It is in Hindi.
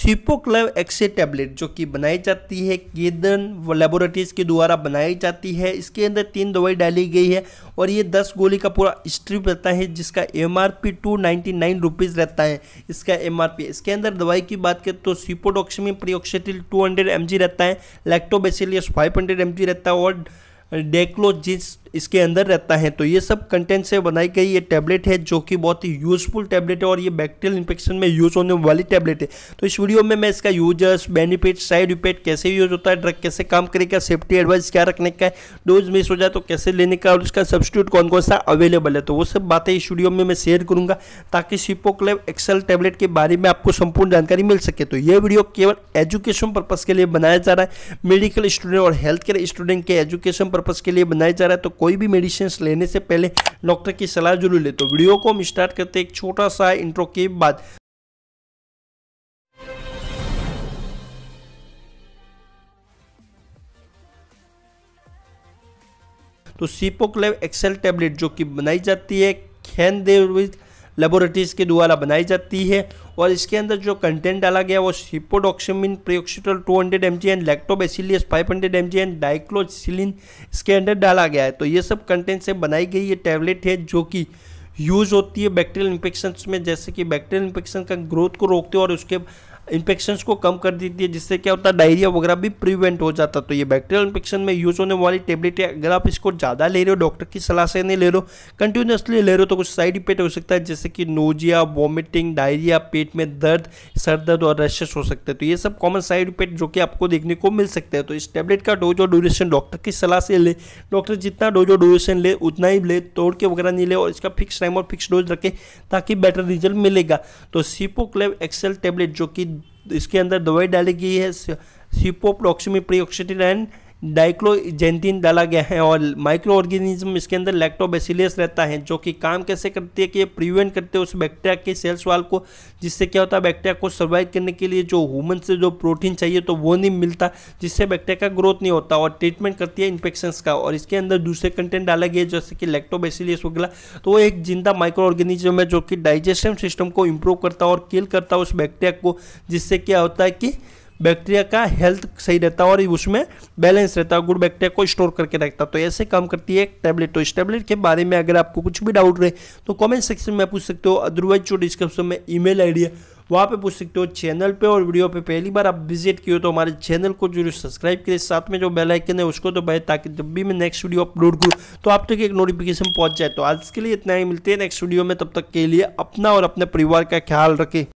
सिपोक्लेव एक्से टैबलेट जो कि बनाई जाती है केदन लेबोरेटरीज के द्वारा बनाई जाती है इसके अंदर तीन दवाई डाली गई है और ये दस गोली का पूरा स्ट्रिप रहता है जिसका M R P two ninety nine rupees रहता है इसका एम आर पी इसके अंदर दवाई की बात करें तो cefpodoxime proxetil two hundred M G रहता है lactobacillus five hundred M G रहता है और डेक्लोजिस इसके अंदर रहता है तो ये सब कंटेंट से बनाई गई ये टैबलेट है जो कि बहुत ही यूजफुल टैबलेट है और ये बैक्टीरियल इन्फेक्शन में यूज़ होने वाली टैबलेट है तो इस वीडियो में मैं इसका यूजर्स बेनिफिट साइड इफेक्ट कैसे यूज होता है ड्रग कैसे काम करेगा सेफ्टी एडवाइस क्या रखने का है डोज मिस हो जाए तो कैसे लेने का और उसका सब्सिट्यूट कौन कौन सा अवेलेबल है तो वो सब बातें इस वीडियो में मैं शेयर करूँगा ताकि सिपोक्लेव एक्सल टैबलेट के बारे में आपको संपूर्ण जानकारी मिल सके तो ये वीडियो केवल एजुकेशन पर्पज़ के लिए बनाया जा रहा है मेडिकल स्टूडेंट और हेल्थ केयर स्टूडेंट के एजुकेशन पर्पज़ के लिए बनाया जा रहा है तो कोई भी मेडिसिन लेने से पहले डॉक्टर की सलाह जरूर ले तो वीडियो को हम स्टार्ट करते एक छोटा सा इंट्रो के बाद तो सीपोक्लेव एक्सेल टैबलेट जो कि बनाई जाती है खैन देवविज लेबोरेटरीज़ के द्वारा बनाई जाती है और इसके अंदर जो कंटेंट डाला गया वो cefpodoxime proxetil 200 hundred M G and lactobacillus five hundred M G and dicloxacillin इसके अंदर डाला गया है तो ये सब कंटेंट से बनाई गई ये टैबलेट है जो कि यूज़ होती है बैक्टीरियल इन्फेक्शन में जैसे कि बैक्टीरियल इन्फेक्शन का ग्रोथ को रोकते हो और उसके इन्फेक्शन को कम कर देती है जिससे क्या होता है डायरिया वगैरह भी प्रिवेंट हो जाता तो ये बैक्टीरियल इन्फेक्शन में यूज़ होने वाली टेबलेट अगर आप इसको ज़्यादा ले रहे हो डॉक्टर की सलाह से नहीं ले रहे हो कंटिन्यूसली ले रहे हो तो कुछ साइड इफेक्ट हो सकता है जैसे कि नोजिया वॉमिटिंग डायरिया पेट में दर्द सर दर्द और रशेस हो सकते हैं तो ये सब कॉमन साइड इफेक्ट जो कि आपको देखने को मिल सकते हैं तो इस टेबलेट का डोज और ड्यूरेशन डॉक्टर की सलाह से ले डॉक्टर जितना डोज और ड्यूरेशन ले उतना ही ले तोड़ के वगैरह नहीं ले और इसका फिक्स टाइम और फिक्स डोज रखें ताकि बेटर रिजल्ट मिलेगा तो सीपोक्लेव एक्सेल टेबलेट जो कि इसके अंदर दवाई डाली गई है सिपोप्रोक्सीमी एंड डाइक्लोजेंथिन डाला गया है और माइक्रो ऑर्गेनिज्म इसके अंदर लैक्टोबेसिलियस रहता है जो कि काम कैसे करती है कि ये प्रिवेंट करते हैं उस बैक्टीरिया के सेल्स वाल को जिससे क्या होता है बैक्टीरिया को सर्वाइव करने के लिए जो ह्यूमन से जो प्रोटीन चाहिए तो वो नहीं मिलता जिससे बैक्टीरिया का ग्रोथ नहीं होता और ट्रीटमेंट करती है इन्फेक्शंस का और इसके अंदर दूसरे कंटेंट डाला गया जैसे कि लैक्टोबेसिलियस वगैरह तो वो एक जिंदा माइक्रो ऑर्गेनिज्म है जो कि डाइजेशन सिस्टम को इम्प्रूव करता है और किल करता है उस बैक्टीरिया को जिससे क्या होता है कि बैक्टीरिया का हेल्थ सही रहता है और उसमें बैलेंस रहता है गुड बैक्टीरिया को स्टोर करके रखता तो ऐसे काम करती है टैबलेट तो इस टैबलेट के बारे में अगर आपको कुछ भी डाउट रहे तो कॉमेंट सेक्शन में पूछ सकते हो अदरवाइज जो डिस्क्रिप्शन में ईमेल आईडी है वहाँ पे पूछ सकते हो चैनल पे और वीडियो पे पहली बार आप विजिट किए तो हमारे चैनल को जरूर सब्सक्राइब करें साथ में जो बेल आइकन है उसको तो भाई ताकि जब भी मैं नेक्स्ट वीडियो अपलोड करूँ तो आप तक तो एक नोटिफिकेशन पहुँच जाए तो आज के लिए इतना ही मिलते हैं नेक्स्ट वीडियो में तब तक के लिए अपना और अपने परिवार का ख्याल रखें